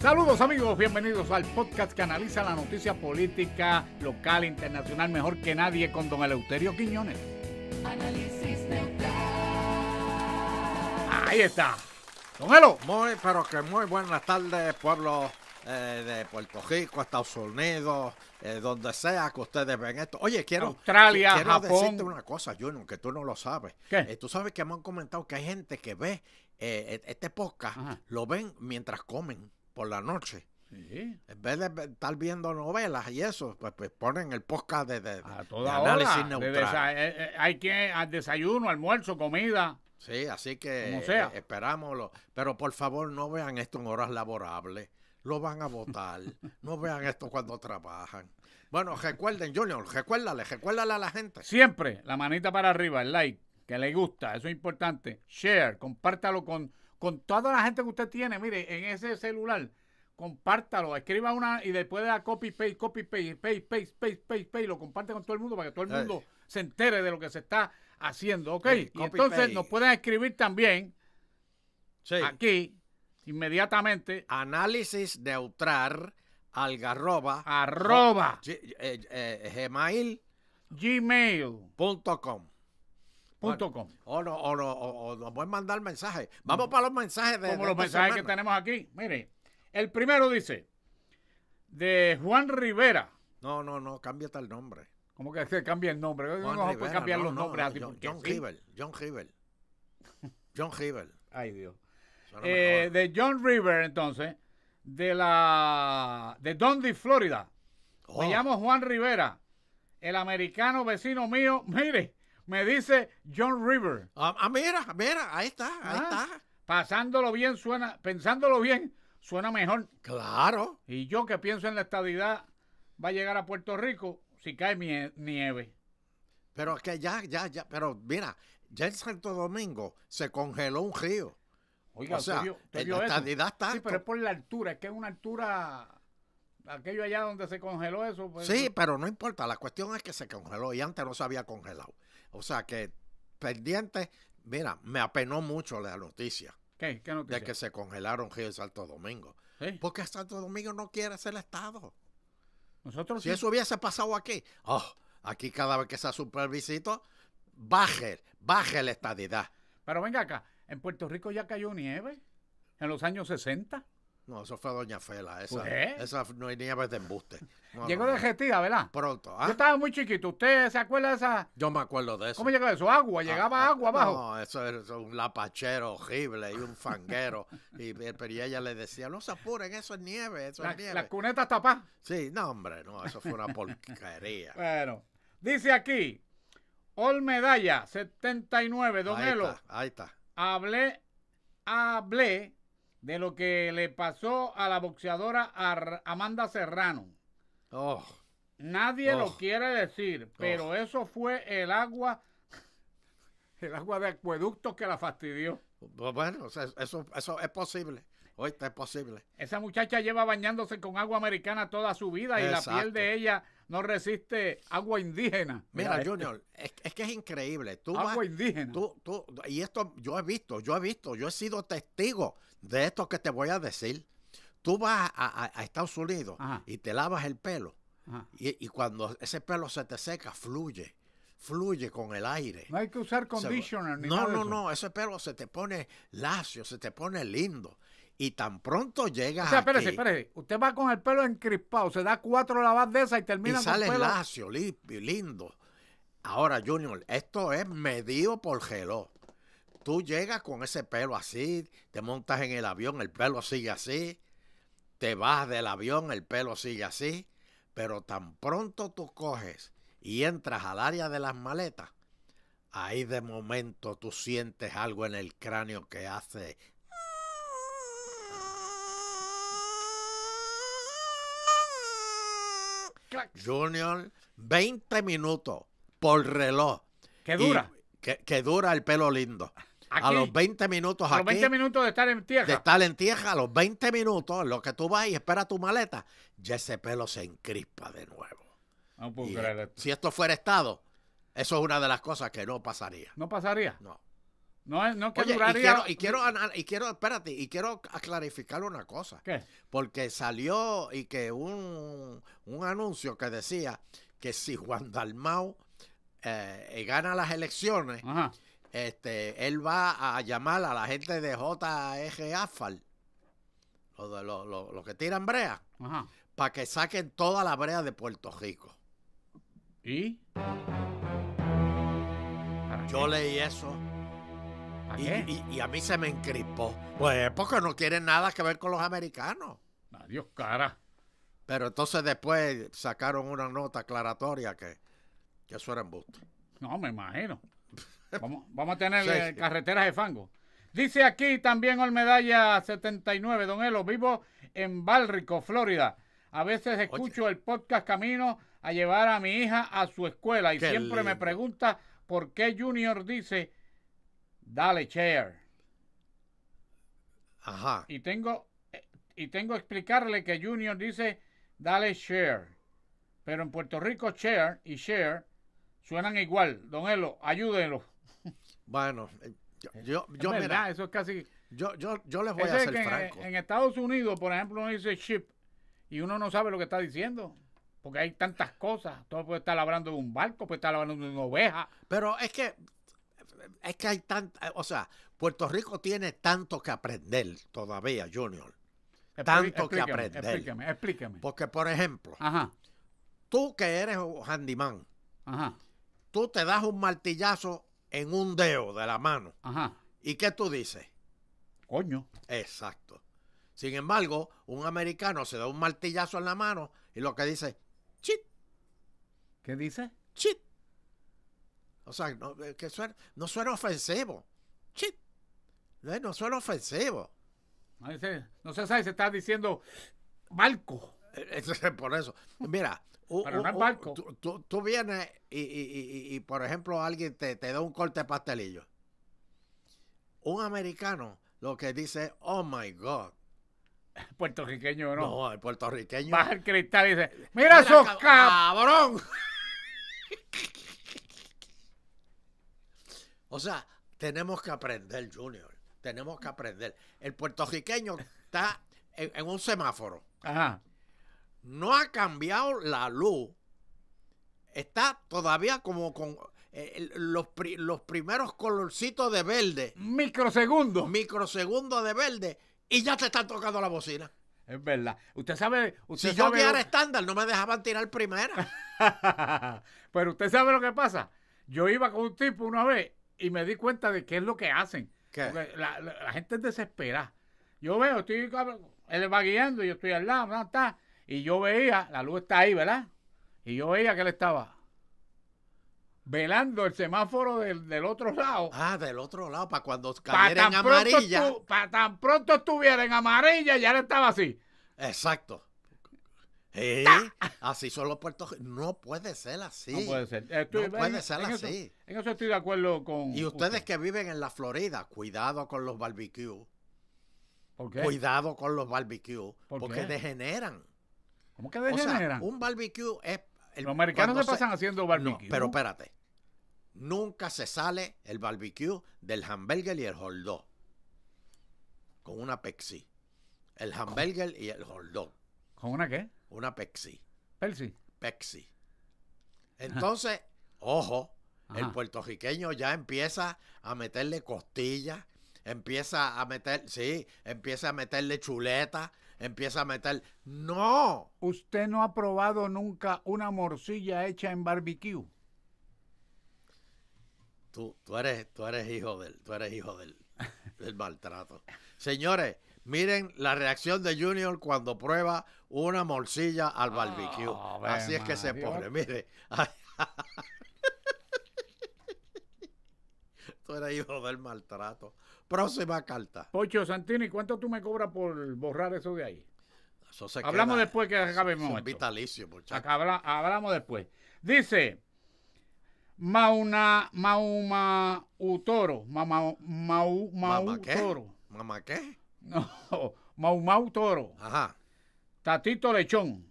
Saludos amigos, bienvenidos al podcast que analiza la noticia política local, e internacional, mejor que nadie, con don Eleuterio Quiñones. Ahí está. Don Elo. Muy, pero que muy buenas tardes, pueblo eh, de Puerto Rico, Estados Unidos, eh, donde sea que ustedes ven esto. Oye, quiero, Australia, quiero decirte una cosa, Juno, que tú no lo sabes. ¿Qué? Eh, tú sabes que me han comentado que hay gente que ve e, este podcast, lo ven mientras comen por la noche. En vez de estar viendo novelas y eso, pues, pues ponen el podcast de, análisis neutral. Eh, eh, hay que al ah, desayuno, almuerzo, comida. Sí, así que eh, esperámoslo. Pero por favor, no vean esto en horas laborables. Lo van a votar. no vean esto cuando trabajan. Bueno, recuerden, Junior, recuérdale, recuérdale a la gente. Siempre la manita para arriba, el like, que le gusta, eso es importante. Share, compártalo con con toda la gente que usted tiene, mire, en ese celular, compártalo, escriba una y después de la copy, paste, copy, paste, paste, paste, paste, paste, paste, lo comparte con todo el mundo para que todo el mundo se entere de lo que se está haciendo, ¿ok? entonces nos pueden escribir también aquí, inmediatamente. Análisis neutral, algarroba, arroba, arroba eh, eh, gmail.com com. O, no, o, no, o, nos pueden mandar mensajes. Vamos para los mensajes de. Como los mensajes que tenemos aquí. Mire, el primero dice: de Juan Rivera. No, no, no, cámbiate el nombre. ¿Cómo que se cambia el nombre? Juan no, puede cambiar los nombres John, John John River. John River. Ay, Dios. Eh, de John River, entonces, de la de Dundee, Florida. Me oh. llamo Juan Rivera, el americano vecino mío. Mire, me dice John River. Ah, ah, mira, mira, ahí está, ahí ah, está. Pasándolo bien suena, pensándolo bien, suena mejor. Claro. Y yo que pienso en la estadidad, va a llegar a Puerto Rico si cae nieve. Pero es que ya, ya, ya, pero mira, ya en Santo Domingo se congeló un río. Oiga, o sea, la estadidad está. Sí, pero es por la altura, es que es una altura aquello allá donde se congeló eso. Pues, sí, pero no importa, la cuestión es que se congeló y antes no se había congelado. O sea que, pendiente, mira, me apenó mucho la noticia. ¿Qué? ¿Qué noticia? De que se congelaron Río y Santo Domingo. ¿Por Porque Santo Domingo no quiere ser Estado. Nosotros si eso hubiese pasado aquí, oh, aquí cada vez que se hace baje, baje la estadidad. Pero venga acá, en Puerto Rico ya cayó nieve en los años 60. No, eso fue Doña Fela. Esa, esa no hay nieve este de embuste. llegó de Getida, ¿verdad? Pronto. ¿ah? Yo estaba muy chiquito. ¿Usted se acuerda de esa? Yo me acuerdo de eso. ¿Cómo llegó eso? ¿Agua? Ah, ¿Llegaba ah, agua abajo? No, eso es un lapachero horrible y un fanguero. y, eh, pero ella le decía, no se apuren, eso es nieve, eso es nieve. ¿Las cunetas tapadas? Sí, no, hombre, no, eso fue una porquería. bueno, dice aquí, Olmedalla, Medalla 79, Don ahí Está, ahí está. Hablé, hablé de lo que le pasó a la boxeadora Amanda Serrano. Oh. Nadie lo oh. quiere decir, pero oh. eso fue el agua, el agua de acueducto que la fastidió. Bueno, eso, eso es posible. Hoy es posible. Esa muchacha lleva bañándose con agua americana toda su vida y la piel de ella no resiste agua indígena. Mira, eh, Junior, es, que es increíble. Tú agua indígena. y esto yo he visto, yo he visto, yo he sido testigo de esto que te voy a decir. Tú vas a, Estados Unidos y te lavas el pelo. Y, cuando ese pelo se te seca, fluye. Fluye con el aire. No hay que usar conditioner. ni no, nada no, no. Ese pelo se te pone lacio, se te pone lindo. Y tan pronto llega. O sea, espérese, espérese. Usted va con el pelo encrispado, se da cuatro lavadas de esas y termina y sale con pelo... lacio, lindo. Ahora, Junior, esto es medido por geló tú llegas con ese pelo así, te montas en el avión, el pelo sigue así, te vas del avión, el pelo sigue así, pero tan pronto tú coges y entras al área de las maletas, ahí de momento tú sientes algo en el cráneo que hace... Junior, 20 minutos por reloj. ¿Qué dura? que dura el pelo lindo a los 20 minutos a los 20 minutos de estar en tierra. De estar en tierra, a los 20 minutos, lo que tú vas y esperas tu maleta, ya ese pelo se encrispa de nuevo. No puedo Si esto fuera Estado, eso es una de las cosas que no pasaría. ¿No pasaría? No. No, no Y quiero, y, quiero, espérate, y quiero clarificar una cosa. ¿Qué? Porque salió y que un, anuncio que decía que si Juan Dalmau eh, gana las elecciones... Ajá este, él va a llamar a la gente de JEG Asphalt, los que tiran brea, para que saquen toda la brea de Puerto Rico. ¿Y? Yo leí eso. y, y, a mí se me encripó. Pues porque no quieren nada que ver con los americanos. Adiós, cara. Pero entonces después sacaron una nota aclaratoria que, que eso era embuste. No, me imagino. Vamos, a tener eh, carreteras de fango. Dice aquí también Olmedalla 79, Don Elo, vivo en Bálrico, Florida. A veces escucho el podcast Camino a llevar a mi hija a su escuela y siempre me pregunta por qué Junior dice, dale chair. Ajá. Y tengo, eh, y tengo que explicarle que Junior dice, dale share. Pero en Puerto Rico, share y share suenan igual. Don Elo, ayúdenlo. Bueno, eh, yo, eh, yo, eso es casi. Yo, yo, les voy a ser franco. En, Estados Unidos, por ejemplo, uno dice ship y uno no sabe lo que está diciendo. Porque hay tantas cosas. Todo puede estar hablando de un barco, puede estar hablando de una oveja. Pero es que es que hay tanta, eh, o sea, Puerto Rico tiene tanto que aprender todavía, Junior. tanto que aprender. Explíqueme, explíqueme. Porque, por ejemplo, tú que eres handyman, tú te das un martillazo en un dedo de la mano. Ajá. ¿Y qué tú dices? Coño. Exacto. Sin embargo, un americano se da un martillazo en la mano y lo que dice, chit. ¿Qué dice? Chit. O sea, no, eh, que suena, no suena ofensivo. Chit. Eh, no, suena ofensivo. No se, se sabe, se está diciendo balco. Eh, por eso. Mira, pero barco. Tú, tú, vienes y, y, y, y, por ejemplo, alguien te, te da un corte pastelillo. Un americano lo que dice, oh my God. puertorriqueño no. No, el puertorriqueño. Baja el cristal y dice, mira, esos cabrón. o sea, tenemos que aprender, Junior. Tenemos que aprender. El puertorriqueño está en un semáforo. Ajá no ha cambiado la luz. Está todavía como con eh, los, los primeros colorcitos de verde. Microsegundos. Microsegundos de verde. Y ya te están tocando la bocina. Es verdad. Usted sabe. si yo guiara estándar, no me dejaban tirar primera. Pero usted sabe lo que pasa. Yo iba con un tipo una vez y me di cuenta de qué es lo que hacen. ¿Qué? La, gente es desesperada. Yo veo, estoy. Él va guiando, yo estoy al lado, está. Y yo veía, la luz está ahí, ¿verdad? Y yo veía que él estaba velando el semáforo del, otro lado. Ah, del otro lado, para cuando cayera amarilla. Para tan pronto estuviera en amarilla, ya él estaba así. Exacto. así son los puertos. No puede ser así. No puede ser, eh, no puede ser así. en eso estoy de acuerdo con. Y ustedes que viven en la Florida, cuidado con los barbecues. Cuidado con los barbecues. porque degeneran. ¿Cómo que O sea, un barbecue es. El, Los americanos se pasan haciendo barbecue. pero espérate. Nunca se sale el barbecue del hamburger y el hot Con una pepsi. El hamburger y el hot ¿Con una qué? Una pepsi. Pepsi. Pepsi. Entonces, ojo, el puertorriqueño ya empieza a meterle costillas empieza a meter, sí, empieza a meterle chuleta, empieza a meter. ¡No! ¿Usted no ha probado nunca una morcilla hecha en barbecue? Tú, tú, eres, tú eres hijo del, tú eres hijo del, maltrato. Señores, miren la reacción de Junior cuando prueba una morcilla al barbecue. Ah, Así es que se pone, mire. tú eres hijo del maltrato próxima carta. Pocho Santini, ¿cuánto tú me cobras por borrar eso de ahí? hablamos después que acabemos. Es vitalicio, hablamos después. Dice Mauna Mauma Utoro. Mama, mau, ¿Mama qué? No, Mauma Toro. Ajá. Tatito Lechón.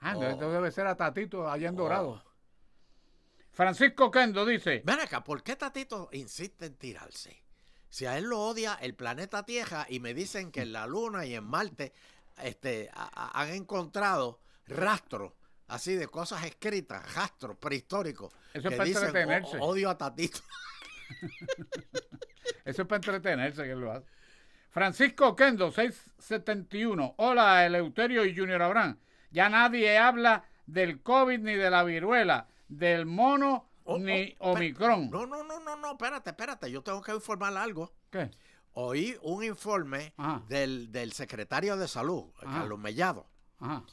Ah, oh. debe ser a Tatito allá oh. Dorado. Francisco Kendo dice. Ven acá, ¿por qué Tatito insiste en tirarse? Si a él lo odia el planeta Tierra y me dicen que en la Luna y en Marte este, han encontrado rastros así de cosas escritas, rastros prehistóricos. Eso es para entretenerse. Odio a Tatito. Eso es para entretenerse que lo hace. Francisco Kendo, 671. Hola, Eleuterio y Junior Abraham. Ya nadie habla del COVID ni de la viruela, del mono ni Omicron. No, no, no, no, no, espérate, espérate, yo tengo que informar algo. ¿Qué? Oí un informe del, secretario de salud, Carlos Mellado. Ajá.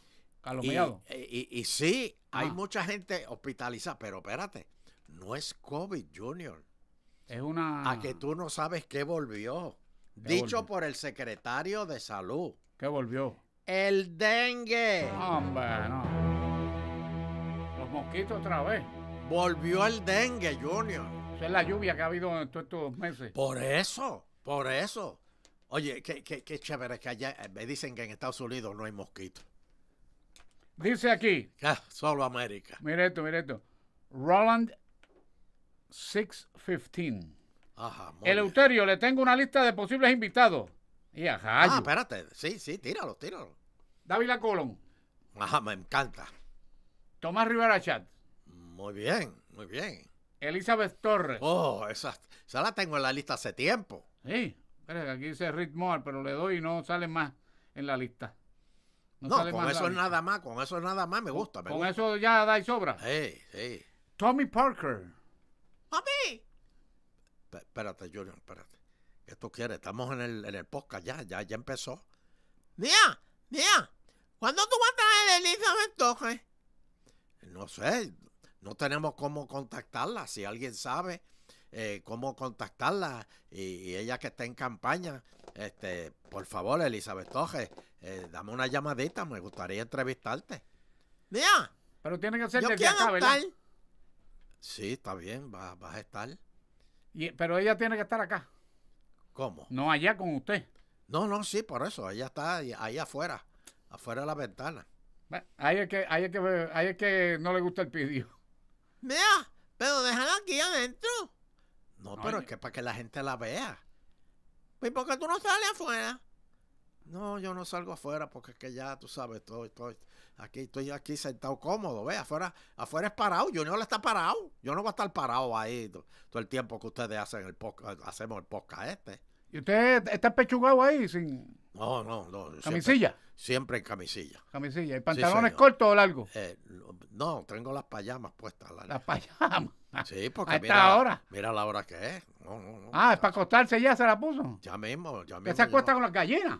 Carlos y, Mellado. Eh, y, sí, hay mucha gente hospitalizada, pero espérate, no es COVID, Junior. Es una. A que tú no sabes qué volvió. Dicho por el secretario de salud. ¿Qué volvió? El dengue. Hombre, no. Los mosquitos otra vez. Volvió el dengue, Junior. es la lluvia que ha habido en todos estos meses. Por eso, por eso. Oye, qué, qué, qué chévere que allá eh, me dicen que en Estados Unidos no hay mosquitos. Dice aquí. Ah, solo América. Mire esto, mire esto. Roland 615. Ajá, Eleuterio, le tengo una lista de posibles invitados. Y ajá. Ah, espérate. Sí, sí, tíralo, tíralo. David Colón. Ajá, me encanta. Tomás Rivera Chat. Muy bien, muy bien. Elizabeth Torres. Oh, esa, la tengo en la lista hace tiempo. Sí, aquí dice Rick Moore, pero le doy y no sale más en la lista. No, con eso es nada más, con eso es nada más, me gusta. con eso ya da y sobra. Sí, sí. Tommy Parker. ¡Mami! espérate, Julian, espérate. ¿Qué tú quieres? Estamos en el, en el podcast ya, ya, ya empezó. Día Día ¿cuándo tú vas a traer Elizabeth Torres? No sé, no tenemos cómo contactarla. Si alguien sabe eh, cómo contactarla y, ella que está en campaña, este, por favor, Elizabeth Toje, eh, dame una llamadita, me gustaría entrevistarte. Mira. Pero tiene que ser yo desde acá, ¿verdad? Sí, está bien, vas, a estar. Y, pero ella tiene que estar acá. ¿Cómo? No allá con usted. No, no, sí, por eso. Ella está ahí, afuera, afuera de la ventana. Ahí que, que, que no le gusta el pidió mira, pero déjala aquí adentro. No, pero es que para que la gente la vea. ¿Y por qué tú no sales afuera? No, yo no salgo afuera porque es que ya, tú sabes, estoy, estoy aquí, estoy aquí sentado cómodo, ve, afuera, afuera es parado, Yo no Junior está parado, yo no voy a estar parado ahí todo, el tiempo que ustedes hacen el podcast, hacemos el podcast este. ¿Y usted está pechugado ahí sin...? No, no, no. ¿Camisilla? Siempre, en camisilla. ¿Camisilla? ¿Y pantalones cortos o largos? Eh, no, tengo las payamas puestas. ¿Las payamas? Sí, porque mira, ahora. mira la hora que es. ah, es para acostarse ya se la puso. Ya mismo, ya mismo. se acuesta con las gallinas?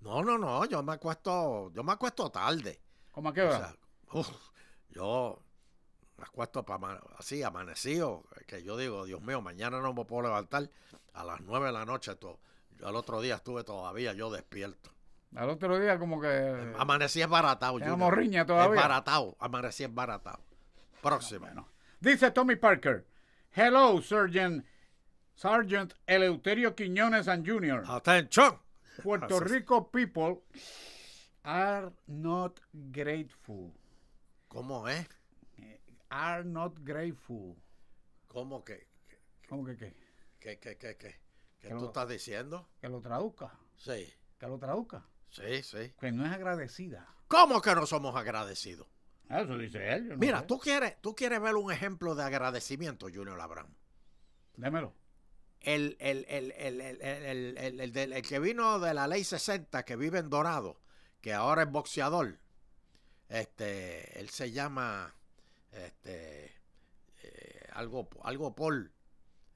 No, no, no, yo me acuesto, yo me acuesto tarde. ¿Cómo a qué yo me acuesto para así, amanecido, que yo digo, Dios mío, mañana no me puedo levantar a las nueve de la noche todo al otro día estuve todavía yo despierto. Al otro día como que... Amanecí embaratado. yo. Junior. morriña todavía. Embaratado, amanecí embaratado. Próxima. No, Dice Tommy Parker, hello, Sergeant, Sergeant Eleuterio Quiñones and Jr. ¡Atención! Puerto Rico people are not grateful. ¿Cómo es? Eh, are not grateful. ¿Cómo que? que ¿Cómo que qué? ¿Qué, qué, qué, qué? ¿Qué tú estás diciendo? Que lo traduzca. Sí. Que lo traduzca. Sí, sí. Que no es agradecida. ¿Cómo que no somos agradecidos? Ah, eso dice él. Mira, tú quieres, tú quieres ver un ejemplo de agradecimiento, Junior Abraham. Démelo. El, que vino de la ley 60, que vive en Dorado, que ahora es boxeador, este, él se llama este, eh, algo, algo Paul.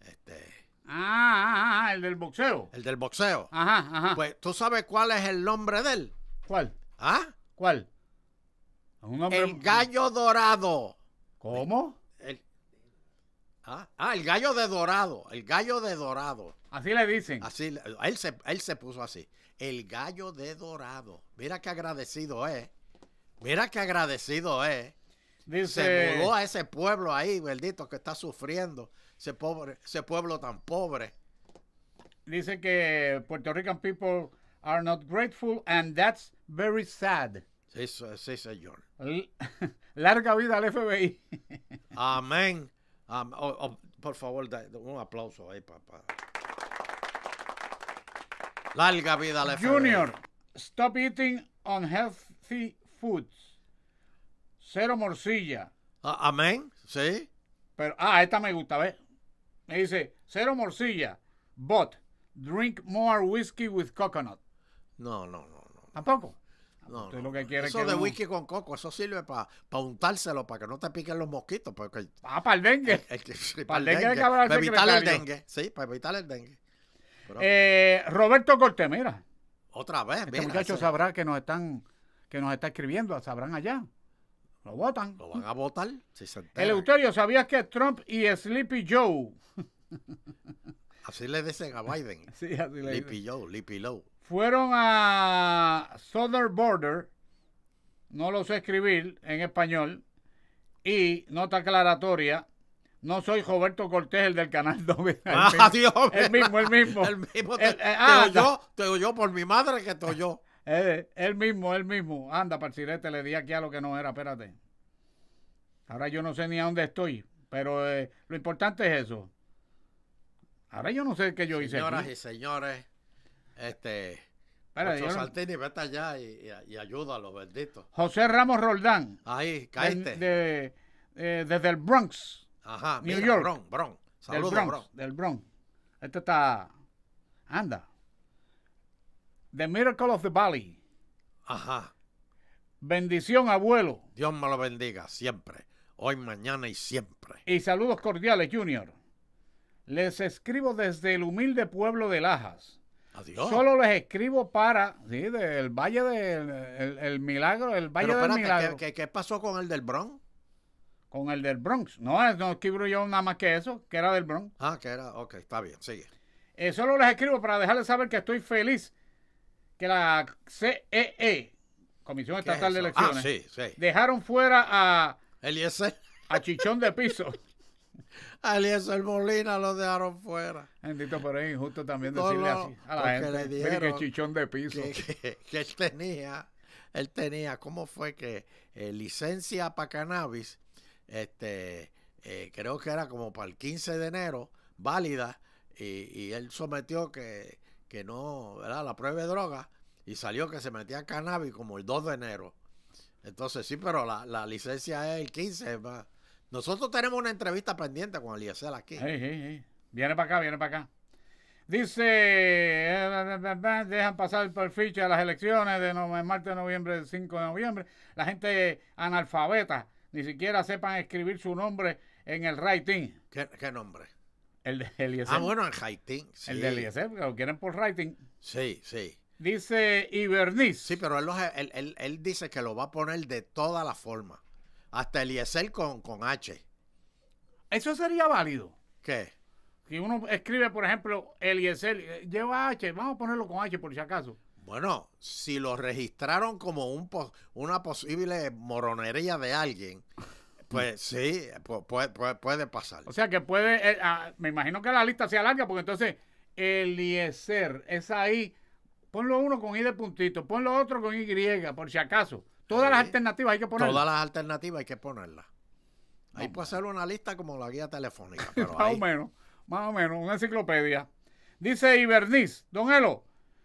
Este, Ah, el del boxeo. El del boxeo. Ajá, ajá. Pues, ¿tú sabes cuál es el nombre de él? ¿Cuál? ¿Ah? ¿Cuál? Un El gallo dorado. ¿Cómo? Ah, ah, el gallo de dorado. El gallo de dorado. Así le dicen. Así, él se, él se puso así. El gallo de dorado. Mira qué agradecido es. Mira qué agradecido es. Dice... Se a ese pueblo ahí, verdito, que está sufriendo ese, pobre, ese pueblo tan pobre. Dice que Puerto Rican people are not grateful and that's very sad. Sí, sí señor. Larga vida al FBI. Amén. Oh, oh, por favor, un aplauso ahí, papá. Larga vida al FBI. Junior, stop eating unhealthy foods. Cero morcilla. Ah, amén, sí. Pero, ah, esta me gusta, ¿ves? Me dice, cero morcilla, but drink more whiskey with coconut. No, no, no. no. ¿Tampoco? No, no, eso de whiskey whisky con coco, eso sirve para untárselo, para que no te piquen los mosquitos. ah, para el dengue. para el dengue, Para evitar el dengue, sí, para evitar el dengue. Eh, Roberto Cortemira. Otra vez, este mira, muchacho sabrá que nos están que nos está escribiendo, sabrán allá. Lo votan. Lo van a votar. Si se Eleuterio, ¿sabías que Trump y Sleepy Joe? así le dicen a Biden. sí, así le Sleepy Joe, Sleepy Joe, Fueron a Southern Border, no lo sé escribir en español, y nota aclaratoria, no soy Roberto Cortés, el del canal ah, Dios El mismo, el mismo. El mismo. Te, eh, eh, te ah, oyó, te oyó por mi madre que te oyó. Eh, él mismo, él mismo. Anda, presidente, le di aquí a lo que no era, espérate. Ahora yo no sé ni a dónde estoy, pero eh, lo importante es eso. Ahora yo no sé qué yo hice. Señoras y señores, este. Espérate, Saltini, vete allá y, ayúdalo, bendito. José Ramos Roldán. Ahí, caíste. Eh, desde el Bronx. Ajá, New York. Bronx, Bron. Saludos, Bronx, Del Bronx. Este está. Anda. The Miracle of the Valley. Ajá. Bendición, abuelo. Dios me lo bendiga siempre, hoy, mañana y siempre. Y saludos cordiales, Junior. Les escribo desde el humilde pueblo de Lajas. Adiós. Solo les escribo para, sí, del Valle del Milagro, el Valle del Milagro. ¿qué, pasó con el del Bronx? Con el del Bronx. No, no escribo yo nada más que eso, que era del Bronx. Ah, que era, ok, está bien, sigue. Eh, solo les escribo para dejarles saber que estoy feliz que la CEE, e, Comisión Estatal de Elecciones, ah, dejaron fuera a, Eliezer. a Chichón de Piso. a e, Eliezer Molina lo dejaron fuera. Bendito, pero es injusto también decirle así a la gente. que Chichón de Piso. Que, él tenía, él tenía, ¿cómo fue que eh, licencia para cannabis? Este, eh, creo que era como para el 15 de enero, válida, y, y él sometió que que no, ¿verdad? La prueba de droga y salió que se metía cannabis como el 2 de enero. Entonces, sí, pero la, licencia es el 15. Nosotros tenemos una entrevista pendiente con Eliezer aquí. Viene para acá, viene para acá. Dice, dejan pasar el ficha las elecciones de martes de noviembre, 5 de noviembre. La gente analfabeta, ni siquiera sepan escribir su nombre en el writing. ¿Qué, qué nombre? El de Eliezer. Ah, bueno, el Haitín. El de Eliezer, lo quieren por writing. Sí, sí. Dice Iberniz. Sí, pero él, él, él, dice que lo va a poner de todas las formas. Hasta Eliezer con, con H. Eso sería válido. ¿Qué? Si uno escribe, por ejemplo, Eliezer, lleva H, vamos a ponerlo con H por si acaso. Bueno, si lo registraron como un, una posible moronería de alguien, pues sí, puede, puede, pasar. O sea que puede, eh, ah, me imagino que la lista sea larga, porque entonces Eliezer es ahí, ponlo uno con I de puntito, ponlo otro con Y, por si acaso. Todas las alternativas hay que ponerlas. Todas las alternativas hay que ponerlas. Ahí puede ser una lista como la guía telefónica. Pero más o menos, más o menos, una enciclopedia. Dice Iberniz, don Elo,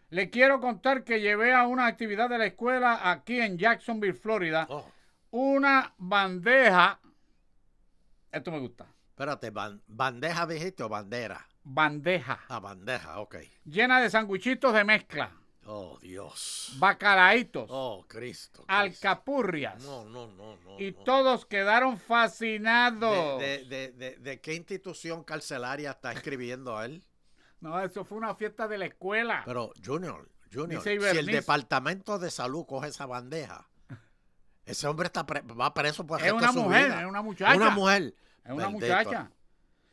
le quiero contar que llevé a una actividad de la escuela aquí en Jacksonville, Florida. Oh una bandeja. Esto me gusta. Espérate, bandeja dijiste o bandera. Bandeja. Ah, bandeja, ok. Llena de sanguichitos de mezcla. Oh, Dios. Bacalaitos. Oh, Cristo. Alcapurrias. No, no, no, no. Y todos quedaron fascinados. De, qué institución carcelaria está escribiendo él? No, eso fue una fiesta de la escuela. Pero, Junior, Junior, si el Departamento de Salud coge esa bandeja ese hombre está va preso por Es una mujer, es una muchacha. Una mujer. Es una muchacha.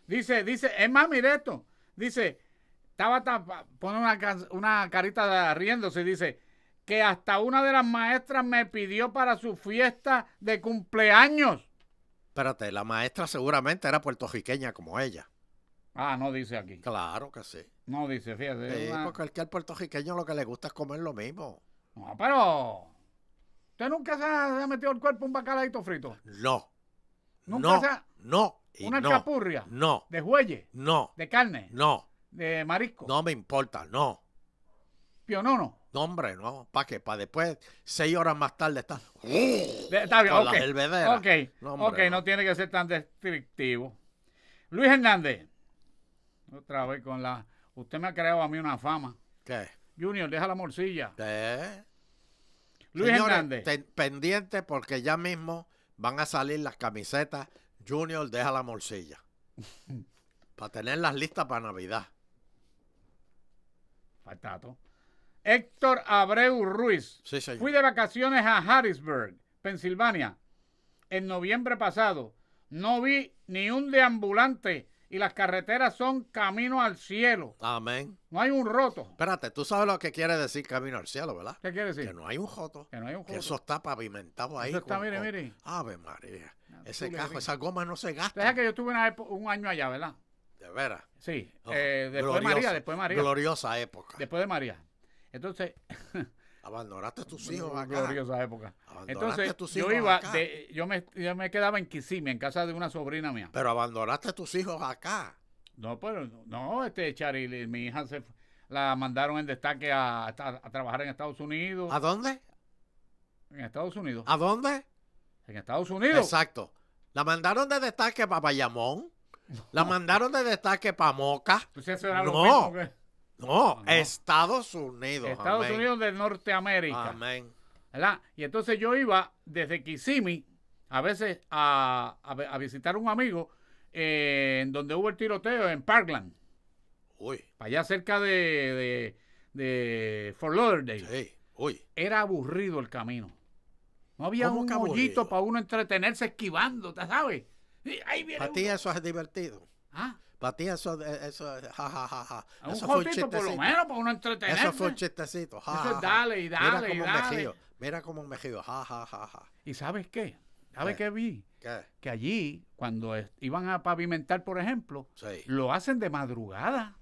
Dice, dice, es más, mire esto. Dice, estaba pone una, una carita riéndose y dice que hasta una de las maestras me pidió para su fiesta de cumpleaños. Espérate, la maestra seguramente era puertorriqueña como ella. Ah, no dice aquí. Claro que sí. No dice, fíjate. porque puertorriqueño lo que le gusta es comer lo mismo. No, pero ¿Usted nunca se ha, metido el cuerpo un bacaladito frito? No. ¿Nunca no, se ha... No. ¿Una no, No. ¿De juelle? No. ¿De carne? No. ¿De marisco? No me importa, no. ¿Pionono? No, hombre, no. ¿Para qué? Para después, seis horas más tarde, está... está bien, con Ok, no, tiene que ser tan destructivo. Luis Hernández. Otra vez con la... Usted me ha creado a mí una fama. ¿Qué? Junior, deja la morcilla. ¿Qué? Luis Hernández. pendiente porque ya mismo van a salir las camisetas. Junior deja la morcilla. para tenerlas listas para Navidad. Faltato. Héctor Abreu Ruiz. Sí, señor. Fui de vacaciones a Harrisburg, Pensilvania, en noviembre pasado. No vi ni un deambulante y las carreteras son camino al cielo. Amén. No hay un roto. Espérate, tú sabes lo que quiere decir camino al cielo, ¿verdad? ¿Qué quiere decir? Que no hay un joto. Que no hay un joto. Que eso está pavimentado ahí. Eso está, mire, mire. María. Ah, Ese cajo, esa goma no se gasta. Deja que yo estuve un año allá, ¿verdad? De veras. Sí. Oh, eh, después de María, después de María. Gloriosa época. Después de María. Entonces, Abandonaste tus hijos acá. Gloriosa época. Entonces, yo iba, yo, me, yo me quedaba en Kissimmee, en casa de una sobrina mía. Pero abandonaste tus hijos acá. No, pero pues, no, este Charil, mi hija se la mandaron en destaque a, trabajar en Estados Unidos. ¿A dónde? En Estados Unidos. ¿A dónde? En Estados Unidos. Exacto. La mandaron de destaque para Bayamón. La mandaron de destaque para Moca. Pues no. No, Estados Unidos. Estados Unidos de Norteamérica. Amén. Y entonces yo iba desde Kissimmee a veces a, a, a un amigo eh, en donde hubo el tiroteo en Parkland. Uy. Para allá cerca de, de, de Fort Lauderdale. Sí. Uy. Era aburrido el camino. No había un caballito para uno entretenerse esquivando, ¿te sabes? para ti eso es divertido. ¿Ah? Para ti eso, eh, eso, eh, ja, eso un fue por lo menos, para uno entretenerse. Eso fue un chistecito, ja, dale y dale Mira y cómo Mejido, mira cómo mejido, ja, ja, ja, ja. ¿Y sabes qué? ¿Sabes qué, vi? ¿Qué? Que allí, cuando iban a pavimentar, por ejemplo, lo hacen de madrugada.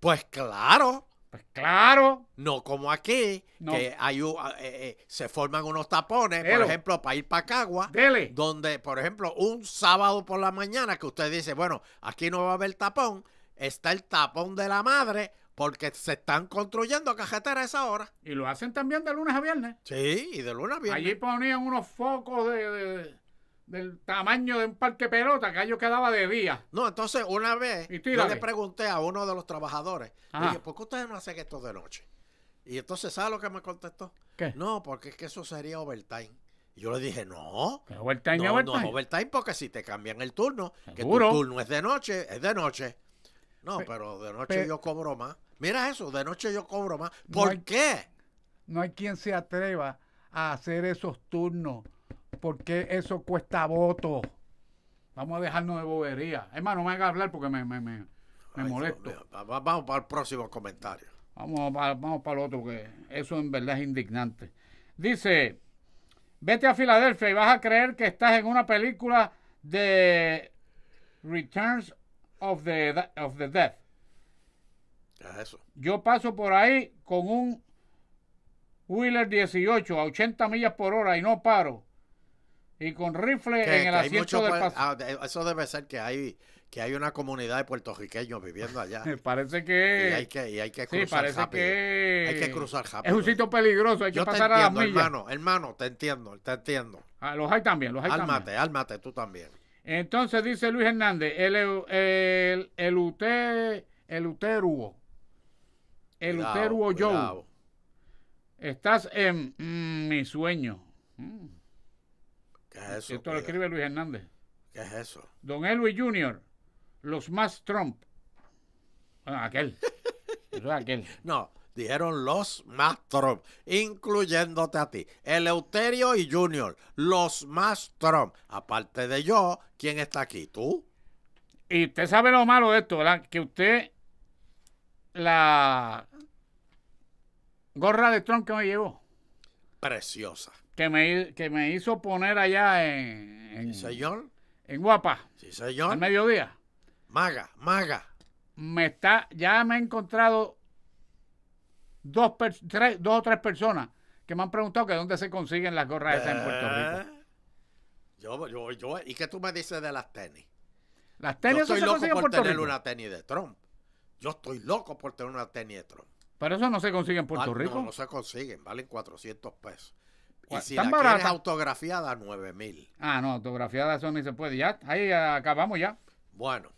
Pues claro. Pues claro. No como aquí, que hay, eh, eh, se forman unos tapones, por ejemplo, para ir para Cagua, Dele. donde, por ejemplo, un sábado por la mañana que usted dice, bueno, aquí no va a haber tapón, está el tapón de la madre, porque se están construyendo cajeteras a esa hora. Y lo hacen también de lunes a viernes. Sí, y de lunes a viernes. Allí ponían unos focos de, del tamaño de un parque pelota, que yo quedaba de día. No, entonces una vez yo le pregunté a uno de los trabajadores, ¿por qué ustedes no hacen esto de noche? Y entonces, ¿sabe lo que me contestó? ¿Qué? No, porque es que eso sería overtime. Y yo le dije, no. overtime no, overtime? No, overtime porque si te cambian el turno, que tu turno es de noche, es de noche. No, pero de noche yo cobro más. Mira eso, de noche yo cobro más. ¿Por qué? No hay quien se atreva a hacer esos turnos porque eso cuesta voto. Vamos a dejarnos de bobería. Hermano, no me hagas hablar porque me, molesto. Vamos para el próximo comentario. Vamos para, vamos para el otro, que eso en verdad es indignante. Dice, vete a Filadelfia y vas a creer que estás en una película de Returns of the, of the Death. Es eso. Yo paso por ahí con un Wheeler 18 a 80 millas por hora y no paro y con rifle en el asiento del pasajero. Ah, eso debe ser que hay que hay una comunidad de puertorriqueños viviendo allá. parece que... Y hay que, y hay que cruzar sí, parece que... Hay que cruzar rápido. Es un sitio peligroso, hay Yo que pasar entiendo, a las millas. hermano, hermano, te entiendo, te entiendo. Ah, los hay también, los hay álmate, también. Álmate, tú también. Entonces dice Luis Hernández, el, el, el, utero el uteruo, el uteruo estás en mm, mi sueño. Mm. ¿Qué es eso? Esto lo escribe Luis Hernández. ¿Qué es eso? Don Elwin Junior, los más Trump. Bueno, aquel. Eso es aquel. No, dijeron los más Trump, incluyéndote a ti. Eleuterio y Junior, los más Trump. Aparte de yo, ¿quién está aquí? ¿Tú? Y usted sabe lo malo de esto, ¿verdad? Que usted, la gorra de Trump que me llevó. Preciosa que me, hizo poner allá en. en señor. En Guapa. Sí, señor. Al mediodía. Maga, maga. Me está, ya me he encontrado dos, o tres personas que me han preguntado que dónde se consiguen las gorras esas en eh, Puerto Rico. ¿y qué tú me dices de las tenis? Las tenis yo estoy loco por tener una tenis de Trump. Yo estoy loco por tener una tenis de Trump. Pero eso no se consigue en Puerto ah, Rico. No, no se consiguen, valen 400 pesos. Y si tan la barata. autografiada, 9000. Ah, no, autografiada eso ni se puede. Ya, ahí acabamos ya. Bueno,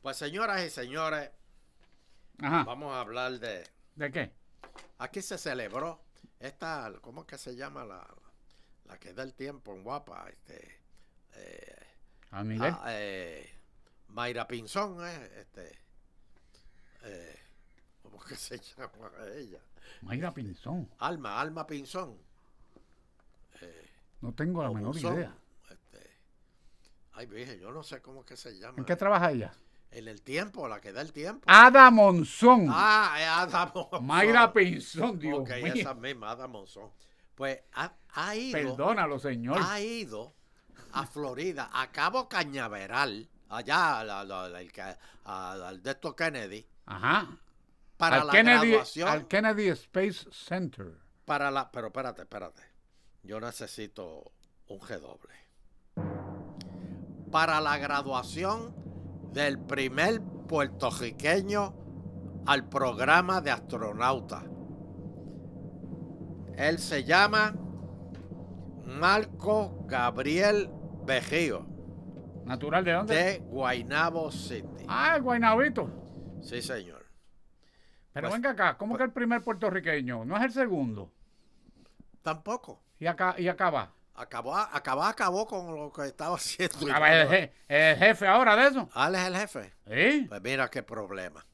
pues señoras y señores, vamos a hablar de. ¿De qué? Aquí se celebró esta, ¿cómo es que se llama la, la que da el tiempo en Guapa? Este, eh, ah, eh, Mayra Pinzón, eh, este, eh, ¿cómo que se llama ella? Mayra este, Pinzón. Alma, Alma Pinzón. No tengo la menor idea. Este, ay, vieja, yo no sé cómo es que se llama. ¿En qué trabaja ella? En el tiempo, la que da el tiempo. Ada Monzón. Ah, Ada Monzón. Mayra Pinzón, Dios mío. Ok, esa misma, Ada Monzón. Pues ha, ido. Perdónalo, señor. Ha ido a Florida, a Cabo Cañaveral, allá al, de Kennedy. Ajá. Para la Al Kennedy Space Center. Para la. Pero espérate, espérate yo necesito un G doble. Para la graduación del primer puertorriqueño al programa de astronauta. Él se llama Marco Gabriel Vejío. ¿Natural de dónde? De Guaynabo City. Ah, el Guaynabito. Sí, señor. Pero pues, venga acá, ¿cómo es pues que el primer puertorriqueño? ¿No es el segundo? Tampoco y, acá, acaba. Acabó, acabó, acabó con lo que estaba haciendo. Acaba el, jefe ahora de eso. Ah, es el jefe. ¿Sí? Pues mira qué problema.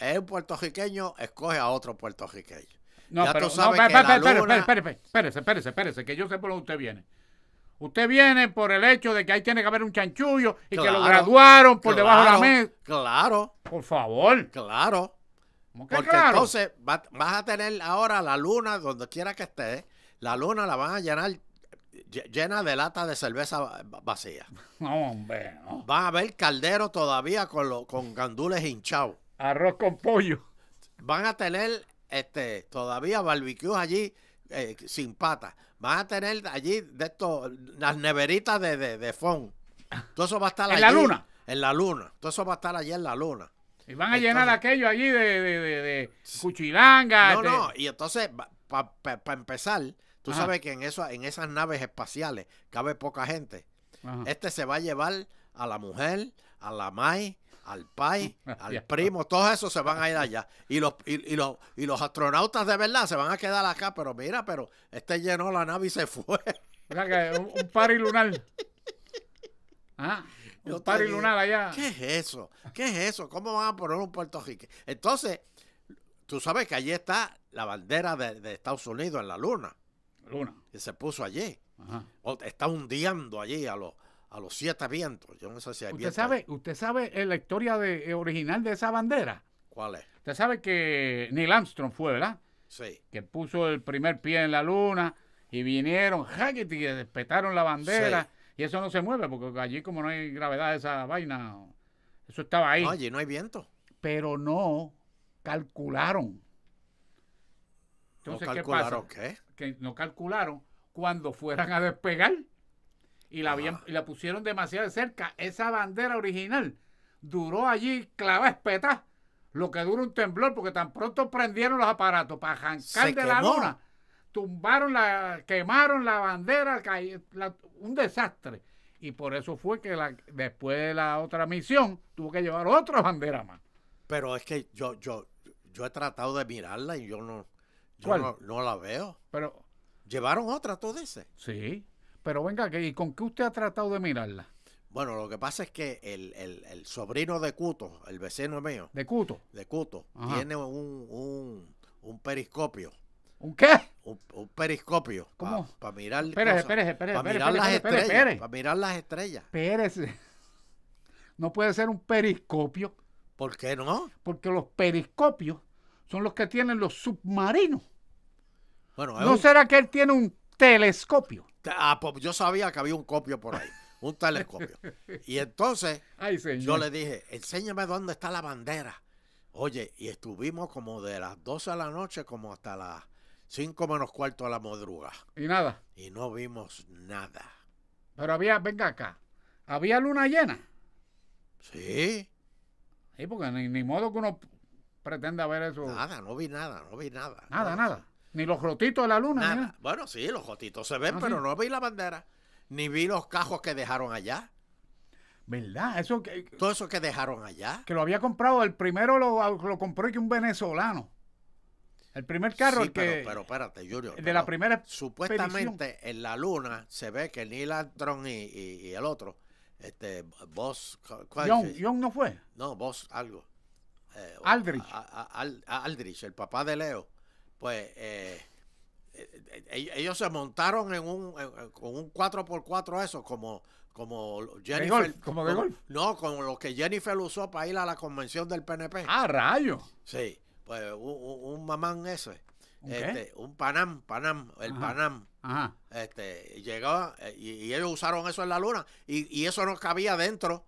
El puertorriqueño escoge a otro puertorriqueño. No, pero, tú sabes que espérese, espérese, luna... espérese, espérese, que yo sé por dónde usted viene. Usted viene por el hecho de que ahí tiene que haber un chanchullo y que lo graduaron por debajo de la mesa. Claro. Por favor. Claro. Porque entonces vas a tener ahora la luna donde quiera que esté la luna la van a llenar llena de lata de cerveza vacía. No, hombre. No. Van a haber calderos todavía con, con gandules hinchados. Arroz con pollo. Van a tener este, todavía barbecues allí eh, sin patas. Van a tener allí de las neveritas de, de, fond. Todo eso va a estar allí. ¿En la luna? En la luna. Todo eso va a estar allí en la luna. Y van a llenar aquello allí de, de, cuchilanga. No, no. Y entonces, para empezar, Tú sabes que en, eso, en esas naves espaciales cabe poca gente. Este se va a llevar a la mujer, a la Mai, al pai, al primo, todos esos se van a ir allá. Y los, y, los, y los astronautas de verdad se van a quedar acá, pero mira, pero este llenó la nave y se fue. que un, par pari lunar. Ah, un parilunar lunar allá. ¿Qué es eso? ¿Qué es eso? ¿Cómo van a poner un Puerto Rico? Entonces, tú sabes que allí está la bandera de, de Estados Unidos en la luna. Luna. Y se puso allí. está hundiendo allí a los a los siete vientos. Yo no sé si hay ¿Usted sabe, ¿Usted sabe la historia de, eh, original de esa bandera? ¿Cuál es? Usted sabe que Neil Armstrong fue, ¿verdad? Sí. Que puso el primer pie en la luna y vinieron, jaquete, y despetaron la bandera. Y eso no se mueve porque allí como no hay gravedad esa vaina, eso estaba ahí. No, allí no hay viento. Pero no calcularon. Entonces, no calcularon ¿qué, pasa? qué que no calcularon cuando fueran a despegar. Y la, ah. y la pusieron demasiado de cerca. Esa bandera original duró allí clava espetá. Lo que dura un temblor, porque tan pronto prendieron los aparatos para jancar de la luna. Tumbaron la, quemaron la bandera, un desastre. Y por eso fue que la, después de la otra misión tuvo que llevar otra bandera más. Pero es que yo, yo, yo he tratado de mirarla y yo no. No, la veo. Pero. ¿Llevaron otra, tú dices? Sí. Pero venga, ¿y con qué usted ha tratado de mirarla? Bueno, lo que pasa es que el, el, sobrino de Cuto, el vecino mío. ¿De Cuto? De Cuto. Tiene un, un, un periscopio. ¿Un qué? Un, periscopio. ¿Cómo? Para mirar. Para mirar las estrellas. Para mirar las estrellas. Espérese. No puede ser un periscopio. ¿Por qué no? Porque los periscopios son los que tienen los submarinos. ¿No será que él tiene un telescopio? Ah, pues, yo sabía que había un copio por ahí, un telescopio. Y entonces yo le dije, enséñame dónde está la bandera. Oye, y estuvimos como de las 12 de la noche como hasta las 5 menos cuarto de la madrugada. Y nada. Y no vimos nada. Pero había, venga acá, había luna llena. Sí. Sí, porque ni, modo que uno pretenda ver eso. Nada, no vi nada, no vi Nada, nada. nada. Ni los rotitos de la luna. Bueno, sí, los rotitos se ven, ah, pero no vi la bandera. Ni vi los cajos que dejaron allá. ¿Verdad? Eso que, Todo eso que dejaron allá. Que lo había comprado, el primero lo, lo compró que un venezolano. El primer carro que. espérate, Junior. de la primera. Supuestamente en la luna se ve que Neil Armstrong y, y, el otro, este, Boss. John, no fue. No, vos algo. Eh, Aldrich. Aldrich, el papá de Leo pues eh, eh, eh, ellos se montaron en un, con un 4x4 eso, como, como Jennifer. como No, como lo que Jennifer usó para ir a la convención del PNP. Ah, rayo. Sí, pues un, mamán ese. ¿Un, este, un Panam, Panam, el Panam. Este, llegó y, ellos usaron eso en la luna y, eso no cabía dentro.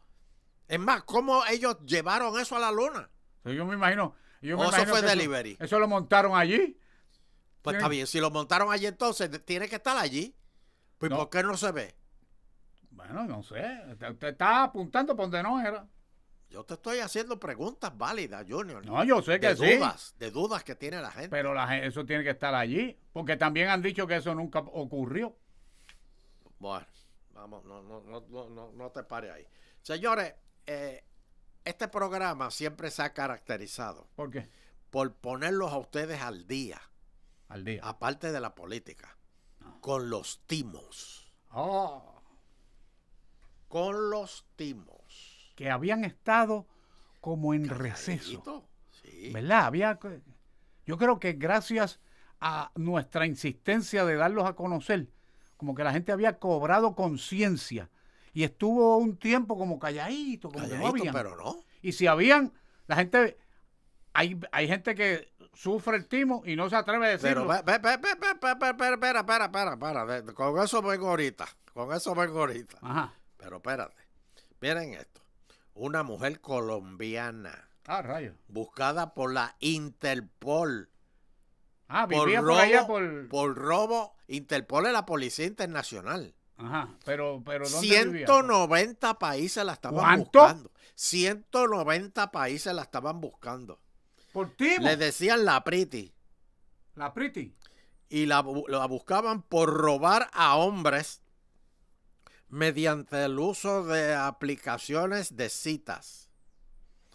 Es más, ¿cómo ellos llevaron eso a la luna? Yo me imagino. eso fue delivery. eso, lo montaron allí pues está bien, si lo montaron allí entonces, tiene que estar allí. Pues ¿por qué no se ve? Bueno, no sé. Usted, está apuntando por donde no era. Yo te estoy haciendo preguntas válidas, Junior. No, yo sé que Dudas, de dudas que tiene la gente. Pero la, eso tiene que estar allí. Porque también han dicho que eso nunca ocurrió. Bueno, vamos, no, no, no, no, no te pares ahí. Señores, eh, este programa siempre se ha caracterizado. ¿Por qué? Por ponerlos a ustedes al día Aparte de la política. Con los timos. Oh. Con los timos. Que habían estado como en receso. ¿Verdad? Había, yo creo que gracias a nuestra insistencia de darlos a conocer, como que la gente había cobrado conciencia y estuvo un tiempo como calladito, como calladito, Pero no. Y si habían, la gente, hay gente que sufre el timo y no se atreve a decirlo. Pero, espera, espera, espera, espera. Con eso vengo ahorita. Con eso vengo ahorita. Ajá. Pero espérate. Miren esto. Una mujer colombiana. Ah, Buscada por la Interpol. Ah, por, robo, robo. Interpol es la policía internacional. Ajá, pero, pero ¿dónde 190 países la estaban buscando buscando. 190 países la estaban buscando. Por decían la Pretty. La Pretty. Y la, la buscaban por robar a hombres mediante el uso de aplicaciones de citas.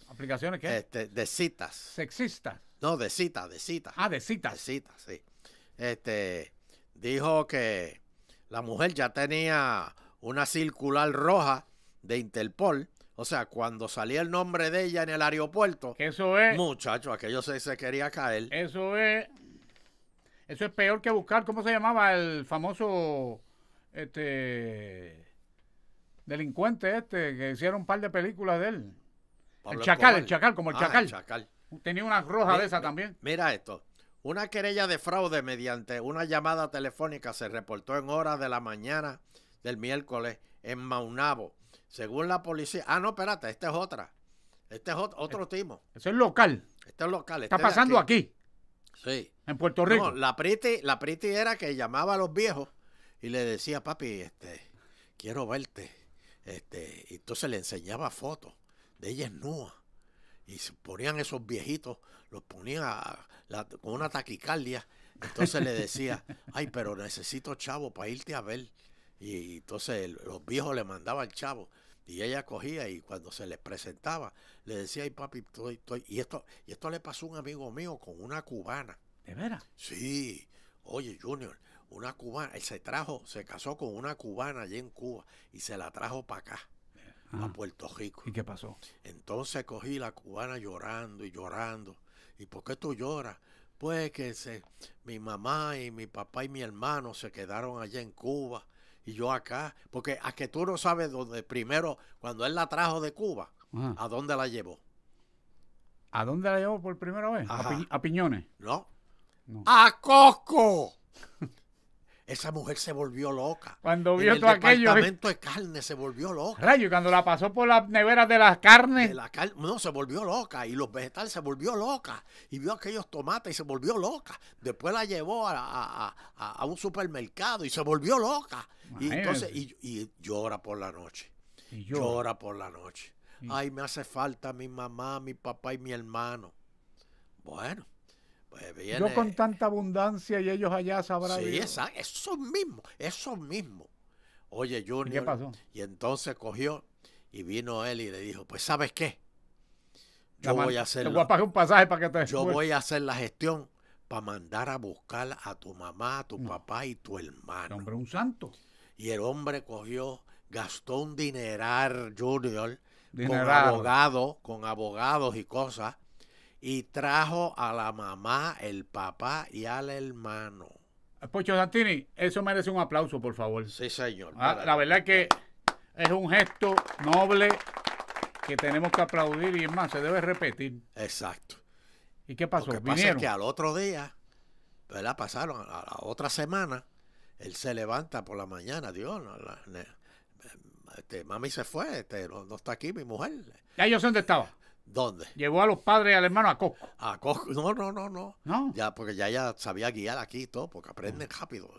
¿Aplicaciones qué? Este, de citas. ¿Sexistas? No, de citas, de citas. Ah, de citas. De citas, sí. Este, dijo que la mujer ya tenía una circular roja de Interpol o sea, cuando salía el nombre de ella en el aeropuerto. Eso es. Muchacho, aquello se, quería caer. Eso es. Eso es peor que buscar. ¿Cómo se llamaba el famoso. Este. Delincuente este, que hicieron un par de películas de él. el Chacal, el Chacal, como ah, el Chacal. Tenía una roja de esa también. Mira esto. Una querella de fraude mediante una llamada telefónica se reportó en horas de la mañana del miércoles en Maunabo según la policía. Ah, no, espérate, esta es otra. Este es otro otro eh, timo. ese es local. Este es local. Este Está pasando aquí. Sí. En Puerto Rico. la priti, la era que llamaba a los viejos y le decía, papi, este, quiero verte. Este, y entonces le enseñaba fotos de ella nua. Y se ponían esos viejitos, los ponían con una taquicardia. Entonces le decía, ay, pero necesito chavo para irte a ver. Y, entonces los viejos le mandaban chavo. Y ella cogía y cuando se les presentaba, le decía, papi, estoy, estoy. Y esto, y esto le pasó a un amigo mío con una cubana. ¿De veras? Sí. Oye, Junior, una cubana, él se trajo, se casó con una cubana allí en Cuba y se la trajo para acá, a Puerto Rico. ¿Y qué pasó? Entonces cogí la cubana llorando y llorando. ¿Y por qué tú lloras? Pues que se, mi mamá y mi papá y mi hermano se quedaron allá en Cuba y yo acá, porque a que tú no sabes dónde, primero, cuando él la trajo de Cuba, ¿a dónde la llevó? ¿A dónde la llevó por primera vez? A, Piñones. No. A coco Esa mujer se volvió loca. Cuando vio en todo el departamento de carne se volvió loca. Rayo, y cuando la pasó por las neveras de las carnes. la no, se volvió loca. Y los vegetales se volvió loca. Y vio aquellos tomates y se volvió loca. Después la llevó a, un supermercado y se volvió loca. Y entonces, y, llora por la noche. Y llora. por la noche. Ay, me hace falta mi mamá, mi papá y mi hermano. Bueno. Pues, yo con tanta abundancia y ellos allá sabrán. Sí, eso mismo, eso mismo. Oye, Junior. ¿Qué pasó? Y entonces cogió y vino él y le dijo, pues ¿sabes qué? Yo voy a hacer... que Yo voy a hacer la gestión para mandar a buscar a tu mamá, a tu papá y tu hermano. hombre, un santo. Y el hombre cogió, gastó un dinerar, Junior, con abogados, con abogados y cosas, y trajo a la mamá, el papá y al hermano. Eh, Pocho Santini, eso merece un aplauso, por favor. Sí, señor. Ah, la verdad es que es un gesto noble que tenemos que aplaudir y es más, se debe repetir. Exacto. ¿Y qué pasó? Lo que que al otro día, ¿verdad? Pasaron a la otra semana, él se levanta por la mañana, Dios, este, mami se fue, este, no, está aquí mi mujer. ¿Ya yo dónde estaba? ¿Dónde? Llevó a los padres y al hermano a coco. A No, no, no, no. No. Ya, porque ya ya sabía guiar aquí y todo, porque aprenden mm. rápido.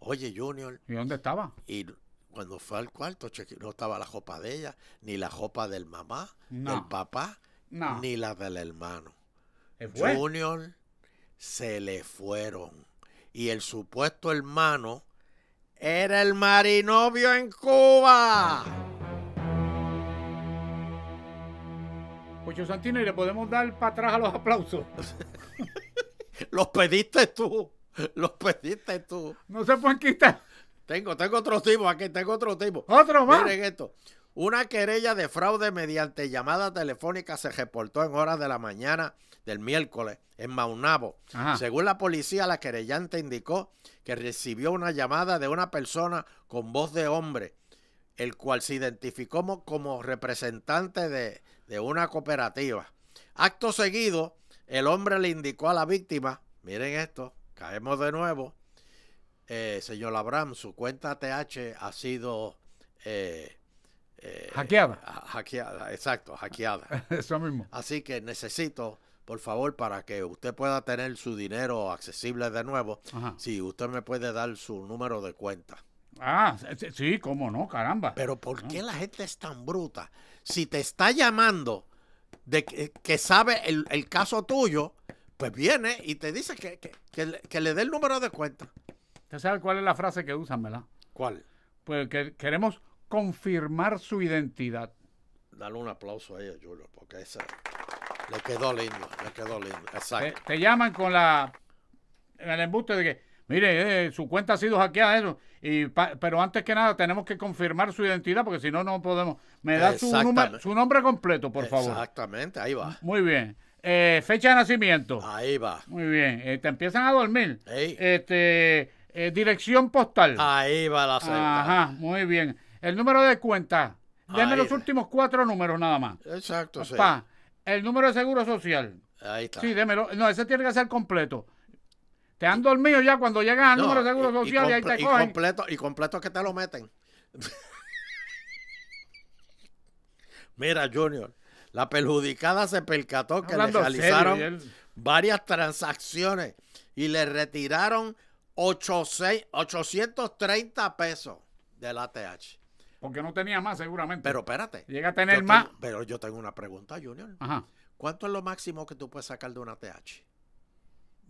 Oye, Junior. ¿Y dónde estaba? Y cuando fue al cuarto, no estaba la ropa de ella, ni la ropa del mamá, no. del papá, ni la del hermano. Junior se le fueron. Y el supuesto hermano era el marinovio en Cuba. Santino, y le podemos dar para atrás a los aplausos. los pediste tú. Los pediste tú. No se pueden quitar. Tengo, tengo otro tipo aquí, tengo otro tipo. Otro más. Miren esto. Una querella de fraude mediante llamada telefónica se reportó en horas de la mañana del miércoles en Maunabo. Según la policía, la querellante indicó que recibió una llamada de una persona con voz de hombre el cual se identificó como, representante de, una cooperativa. Acto seguido, el hombre le indicó a la víctima, miren esto, caemos de nuevo, eh, señor Abraham, su cuenta TH ha sido... Eh, eh hackeada. Hackeada, exacto, hackeada. Eso mismo. Así que necesito, por favor, para que usted pueda tener su dinero accesible de nuevo, si usted me puede dar su número de cuenta. Ah, sí, cómo no, caramba. Pero ¿por ah. qué la gente es tan bruta? Si te está llamando de que, eh, sabe el, caso tuyo, pues viene y te dice que, le dé el número de cuenta. ¿Usted sabe cuál es la frase que usan, verdad? ¿Cuál? Pues que queremos confirmar su identidad. Dale un aplauso a ella, Julio, porque esa le quedó lindo, le quedó lindo. Exacto. Te, te llaman con la el embuste de que Mire, eh, su cuenta ha sido hackeada, eso. Y pero antes que nada, tenemos que confirmar su identidad porque si no, no podemos. ¿Me da su, nombre completo, por favor? Exactamente, ahí va. Muy bien. Eh, fecha de nacimiento. Ahí va. Muy bien. Eh, te empiezan a dormir. Este, dirección postal. Ahí va la celda. Ajá, muy bien. El número de cuenta. Deme los últimos cuatro números nada más. Exacto, sí. El número de seguro social. Ahí está. Sí, démelo. No, ese tiene que ser completo. Te han dormido ya cuando llegan al número de seguro social y, ahí te y Completo, y completo que te lo meten. Mira, Junior, la perjudicada se percató que le realizaron varias transacciones y le retiraron 86, 830 pesos de la TH. Porque no tenía más, seguramente. Pero espérate. Llega a tener más. pero yo tengo una pregunta, Junior. ¿Cuánto es lo máximo que tú puedes sacar de una TH?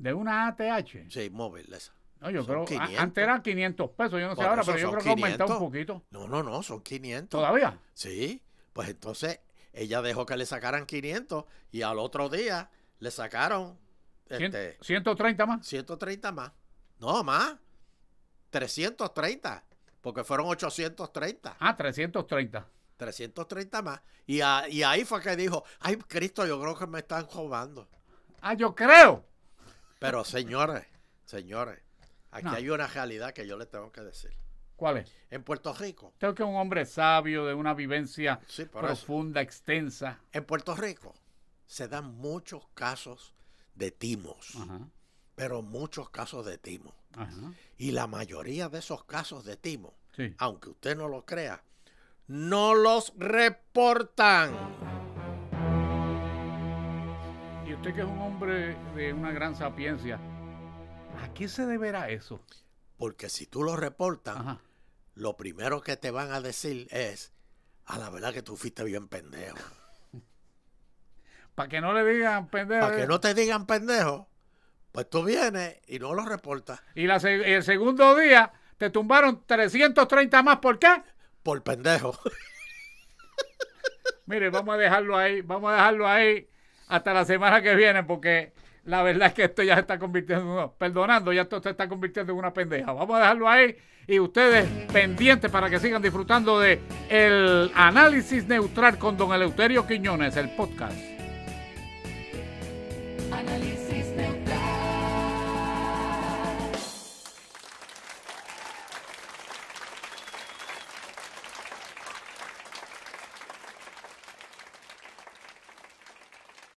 ¿De una ATH? Sí, móvil esa. No, yo creo, que antes eran 500 pesos, yo no sé ahora, pero yo creo que ha un poquito. No, no, no, son 500. ¿Todavía? Sí, pues entonces ella dejó que le sacaran 500 y al otro día le sacaron... 130 este, más. 130 más. No, más. 330, porque fueron 830. Ah, 330. 330 más. Y, y ahí fue que dijo, ay, Cristo, yo creo que me están robando. Ah, yo creo. Pero señores, señores, aquí hay una realidad que yo le tengo que decir. ¿Cuál es? En Puerto Rico. Tengo que un hombre sabio, de una vivencia profunda, extensa. En Puerto Rico se dan muchos casos de timos, pero muchos casos de timos. Y la mayoría de esos casos de timos, aunque usted no lo crea, no los reportan usted que es un hombre de una gran sapiencia, ¿a qué se deberá eso? Porque si tú lo reportas, lo primero que te van a decir es, a la verdad que tú fuiste bien pendejo. Para que no le digan pendejo. Para que no te digan pendejo, pues tú vienes y no lo reportas. Y el segundo día te tumbaron 330 más, ¿por qué? Por pendejo. Mire, vamos a dejarlo ahí, vamos a dejarlo ahí hasta la semana que viene, porque la verdad es que esto ya se está convirtiendo, perdonando, ya esto se está convirtiendo en una pendeja. Vamos a dejarlo ahí y ustedes pendientes para que sigan disfrutando de el análisis neutral con don Eleuterio Quiñones, el podcast.